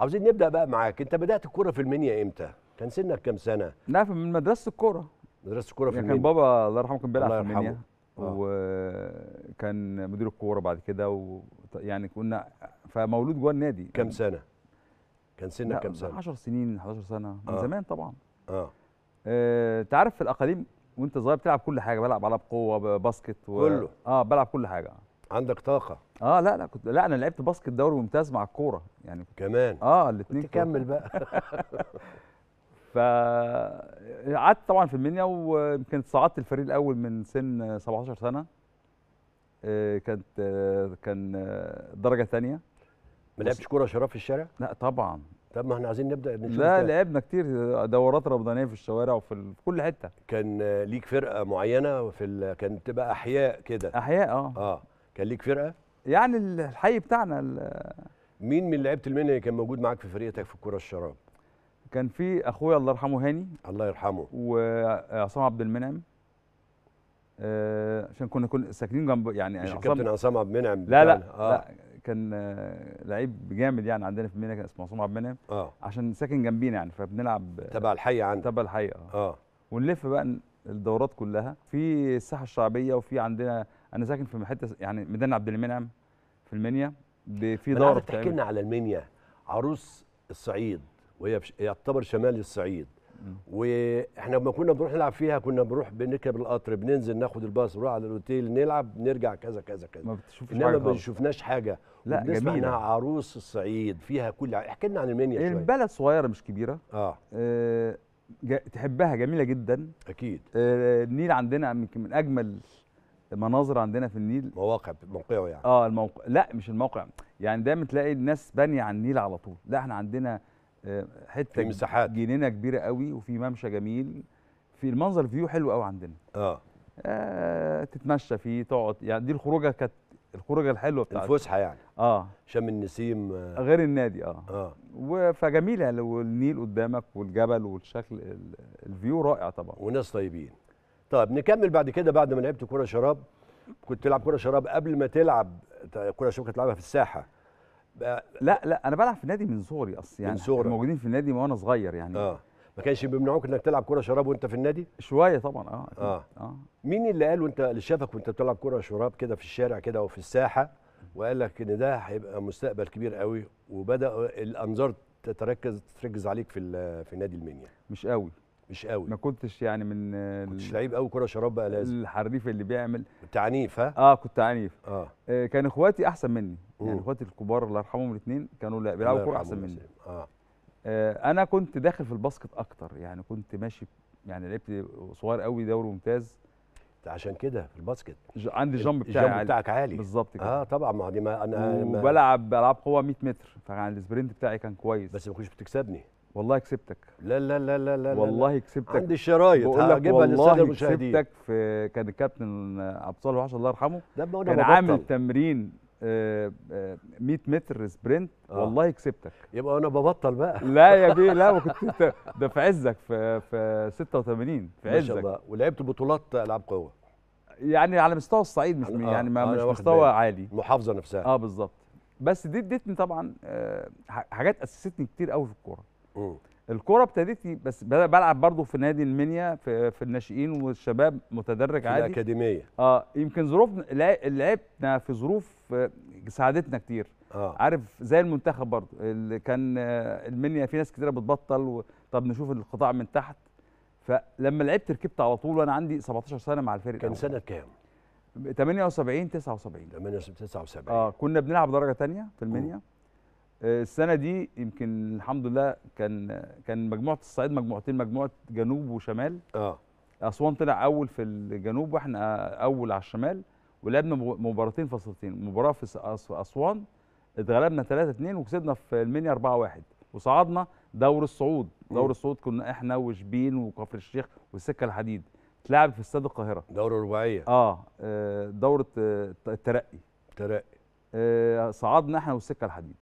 عاوزين نبدا بقى معاك انت بدات الكوره في المنيا امتى كان سنك كام سنه لا من مدرسه الكوره مدرسه الكوره في يعني المنيا كان بابا الله يرحمه كان بيلعب في المنيا آه. وكان مدير الكوره بعد كده ويعني كنا فمولود جوه النادي كام يعني سنه كان سنك كام سنه 10 سنين 11 سنه من آه. زمان طبعا اه, آه عارف في الاقاليم وانت صغير بتلعب كل حاجه بلعب على بقوه باسكت و... كله اه بلعب كل حاجه عندك طاقه اه لا لا كنت لا انا لعبت باسكت دوري ممتاز مع الكوره يعني كمان اه الاثنين تكمل بقى ف قعدت طبعا في المنيا ويمكن صعدت الفريق الاول من سن 17 سنه آه، كانت آه، كان آه، درجه ثانيه ما لعبتش كوره شراب في الشارع؟ لا طبعا طب ما احنا عايزين نبدا نشوف لا لعبنا كتير دورات رمضانيه في الشوارع وفي ال... في كل حته كان ليك فرقه معينه في ال... كانت تبقى احياء كده احياء اه اه كان ليك فرقه يعني الحي بتاعنا مين من لعيبه المنيا كان موجود معاك في فريقك في الكره الشراب كان في اخويا الله يرحمه هاني الله يرحمه وعصام آه، عبد المنعم آه، عشان كنا كنا ساكنين جنب يعني مش الكابتن عصام عبد المنعم لا لا, آه. لا كان آه، لعيب جامد يعني عندنا في المنيا كان اسمه عصام عبد المنعم آه. عشان ساكن جنبينا يعني فبنلعب تبع الحي عندك تبع الحي اه, آه. ونلف بقى الدورات كلها في الساحه الشعبيه وفي عندنا انا ساكن في حته يعني ميدان عبد المنعم في المنيا في دار تحكي لنا على المنيا عروس الصعيد وهي يعتبر شمال الصعيد واحنا لما كنا بنروح نلعب فيها كنا بنروح بنركب القطر بننزل ناخد الباص نروح على الاوتيل نلعب نرجع كذا كذا كذا ما بتشوفش انما ما شفناش حاجه لا جميله انها عروس الصعيد فيها كل احكي لنا عن المنيا شويه البلد صغيره مش كبيره اه, آه تحبها جميله جدا اكيد آه النيل عندنا من, من اجمل مناظر عندنا في النيل مواقع موقعه يعني اه الموقع لا مش الموقع يعني دايما تلاقي الناس بانيه على النيل على طول لا احنا عندنا آه، حته في مساحات جنينه كبيره قوي وفي ممشى جميل في المنظر فيو حلو قوي عندنا اه, آه تتمشى فيه تقعد يعني دي الخروجه كانت الخروجه الحلوه بتاعت الفسحه يعني اه شم النسيم آه غير النادي اه اه فجميله والنيل قدامك والجبل والشكل الفيو رائع طبعا وناس طيبين طيب نكمل بعد كده بعد ما لعبت كوره شراب كنت تلعب كوره شراب قبل ما تلعب كوره شراب كنت تلعبها في الساحه لا لا انا بلعب في النادي من صغري اصلا يعني من صغري موجودين في النادي وانا صغير يعني اه ما كانش بيمنعوك انك تلعب كوره شراب وانت في النادي شويه طبعا اه اه, آه. مين اللي قال وانت اللي شافك وانت بتلعب كوره شراب كده في الشارع كده او في الساحه وقال لك ان ده هيبقى مستقبل كبير قوي وبدا الانظار تتركز تركز عليك في في نادي المنيا مش قوي مش قوي ما كنتش يعني من كنتش لعيب قوي كره شراب بقى لازم الحريف اللي بيعمل كنت عنيف ها اه كنت عنيف اه, آه كان اخواتي احسن مني أوه. يعني اخواتي الكبار الله يرحمهم الاثنين كانوا بيلعبوا كوره احسن مني آه. آه انا كنت داخل في الباسكت اكتر يعني كنت ماشي يعني لعبت صغير قوي دوري ممتاز عشان كده في الباسكت عندي الجامب بتاعي الجامب بتاعك عالي بالظبط كده اه طبعا ما دي ما انا وبلعب العاب قوه 100 متر فكان السبرنت بتاعي كان كويس بس ما كنتش بتكسبني والله كسبتك لا لا لا لا لا والله كسبتك عندي الشرايط هجيبها للساده المشاهدين كسبتك في كان الكابتن عبد الله وحش الله يرحمه كان عامل تمرين 100 آه، آه، متر سبرنت آه. والله كسبتك يبقى انا ببطل بقى لا يا بيه لا ما كنت ده في عزك في في 86 في عزك ما شاء الله ولعبت بطولات العاب قوه يعني على مستوى الصعيد مش آه. يعني ما آه مش مستوى بقى. عالي المحافظه نفسها اه بالظبط بس دي ادتني طبعا آه، حاجات اسستني كتير قوي في الكوره الكوره ابتديت بس بلعب برضه في نادي المنيا في, في الناشئين والشباب متدرج في عادي الاكاديميه اه يمكن ظروف لعبنا في ظروف آه، ساعدتنا كتير آه. عارف زي المنتخب برضه كان آه، المنيا في ناس كتيره بتبطل طب نشوف القطاع من تحت فلما لعبت ركبت على طول وانا عندي 17 سنه مع الفريق كان سنه كام 78 79 78 79 اه كنا بنلعب درجه ثانيه في المنيا السنه دي يمكن الحمد لله كان كان مجموعه الصعيد مجموعتين مجموعه جنوب وشمال اه اسوان طلع اول في الجنوب واحنا اول على الشمال ولعبنا مباراتين فاصلتين مباراه في اسوان اتغلبنا 3 2 وكسبنا في المنيا 4 1 وصعدنا دور الصعود دور الصعود كنا احنا وشبين وكفر الشيخ والسكه الحديد اتلعب في استاد القاهره دوره رباعيه اه, آه، دوره آه، الترقي الترقي آه، صعدنا احنا والسكه الحديد